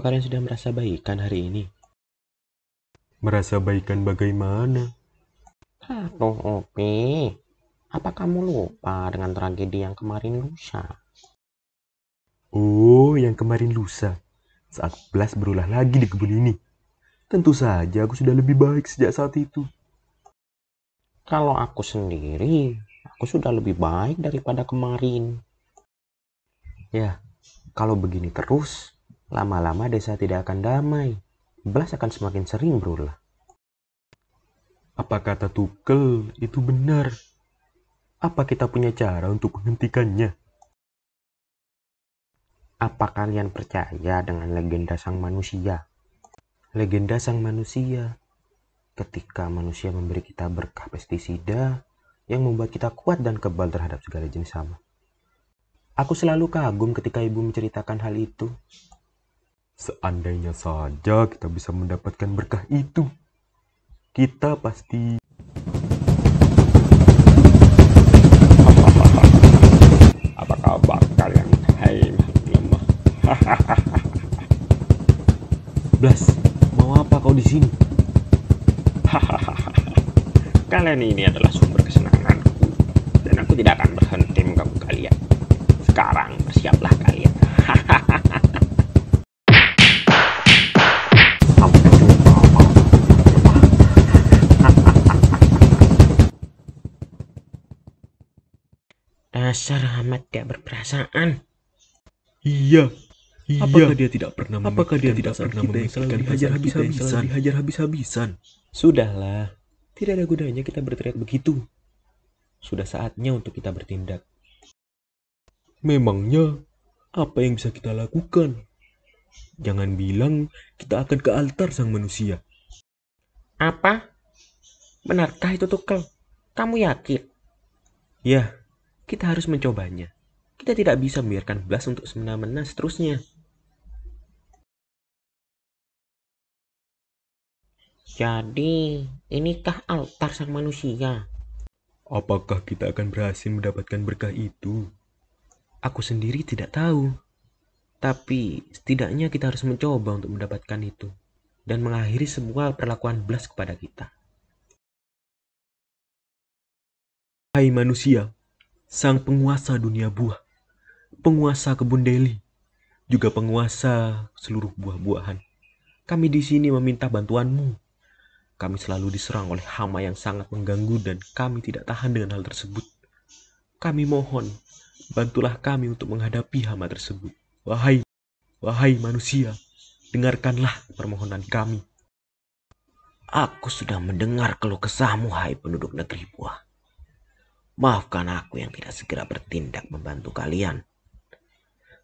apakah kalian sudah merasa baikan hari ini? Merasa baikan bagaimana? Aduh, ah, Opi. Apa kamu lupa dengan tragedi yang kemarin lusa? Oh, yang kemarin lusa. Saat Blas berulah lagi di kebun ini. Tentu saja aku sudah lebih baik sejak saat itu. Kalau aku sendiri, aku sudah lebih baik daripada kemarin. Ya, kalau begini terus, Lama-lama desa tidak akan damai. Belas akan semakin sering berulah. Apa kata Tukel itu benar? Apa kita punya cara untuk menghentikannya? Apa kalian percaya dengan legenda sang manusia? Legenda sang manusia ketika manusia memberi kita berkah pestisida yang membuat kita kuat dan kebal terhadap segala jenis sama Aku selalu kagum ketika ibu menceritakan hal itu. Seandainya saja kita bisa mendapatkan berkah itu, kita pasti apa kabar kalian hai lemah Blas mau apa kau di sini kalian ini adalah sumber kesenanganku dan aku tidak akan berhenti mengganggu kalian sekarang bersiaplah kalian hahaha Dasar amat tidak berperasaan. Iya. Iya. Apakah dia tidak pernah Apakah dia tidak pernah memikirkan hajar habis-habisan? Hajar habis-habisan. Sudahlah. Tidak ada gunanya kita berteriak begitu. Sudah saatnya untuk kita bertindak. Memangnya apa yang bisa kita lakukan? Jangan bilang kita akan ke altar sang manusia. Apa? Benarkah itu tukel? Kamu yakin? Ya, kita harus mencobanya. Kita tidak bisa membiarkan Blas untuk semena-mena seterusnya. Jadi, inikah altar sang manusia? Apakah kita akan berhasil mendapatkan berkah itu? Aku sendiri tidak tahu. Tapi setidaknya kita harus mencoba untuk mendapatkan itu dan mengakhiri semua perlakuan belas kepada kita. Hai manusia, sang penguasa dunia buah, penguasa kebun Deli, juga penguasa seluruh buah-buahan. Kami di sini meminta bantuanmu. Kami selalu diserang oleh hama yang sangat mengganggu dan kami tidak tahan dengan hal tersebut. Kami mohon, bantulah kami untuk menghadapi hama tersebut. Wahai, wahai manusia, dengarkanlah permohonan kami. Aku sudah mendengar keluh kesahmu, hai penduduk negeri buah Maafkan aku yang tidak segera bertindak membantu kalian.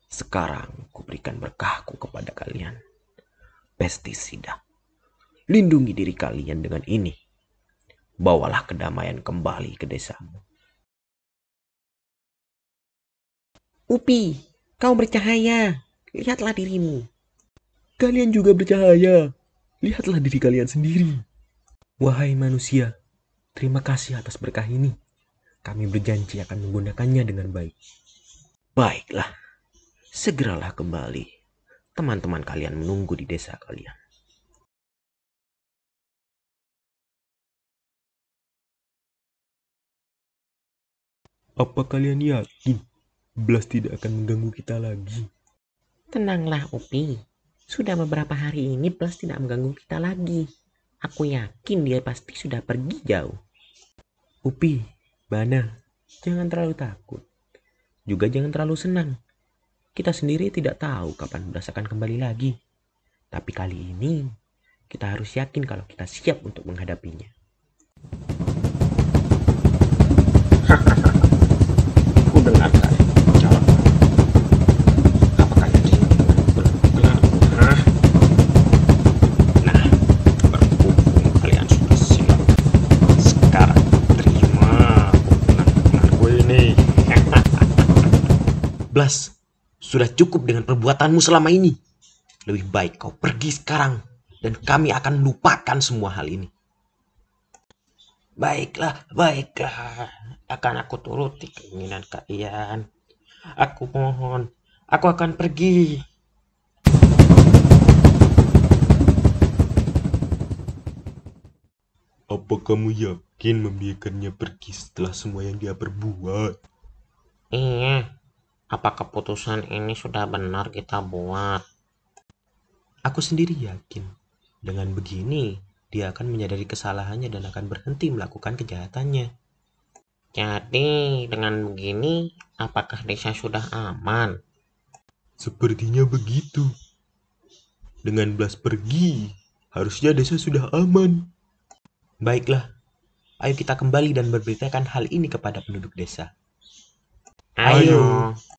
Sekarang kuberikan berkahku kepada kalian. Pestisida. Lindungi diri kalian dengan ini. Bawalah kedamaian kembali ke desamu. Upi, kau bercahaya. Lihatlah dirimu. Kalian juga bercahaya. Lihatlah diri kalian sendiri. Wahai manusia, terima kasih atas berkah ini. Kami berjanji akan menggunakannya dengan baik. Baiklah, segeralah kembali. Teman-teman kalian menunggu di desa kalian. Apa kalian yakin Blas tidak akan mengganggu kita lagi? Tenanglah, Upi. Sudah beberapa hari ini Blas tidak mengganggu kita lagi. Aku yakin dia pasti sudah pergi jauh. Upi, Bana, jangan terlalu takut. Juga jangan terlalu senang. Kita sendiri tidak tahu kapan merasakan kembali lagi. Tapi kali ini, kita harus yakin kalau kita siap untuk menghadapinya. aku dengarkan. Blas, sudah cukup dengan perbuatanmu selama ini. Lebih baik kau pergi sekarang dan kami akan lupakan semua hal ini. Baiklah, baiklah. Akan aku turuti keinginan kalian. Aku mohon, aku akan pergi. Apa kamu yakin membiarkannya pergi setelah semua yang dia perbuat? Iya, apa keputusan ini sudah benar kita buat. Aku sendiri yakin, dengan begini dia akan menyadari kesalahannya dan akan berhenti melakukan kejahatannya. Jadi, dengan begini, apakah desa sudah aman? Sepertinya begitu. Dengan belas pergi, harusnya desa sudah aman. Baiklah, ayo kita kembali dan berberitakan hal ini kepada penduduk desa. Ayo. ayo.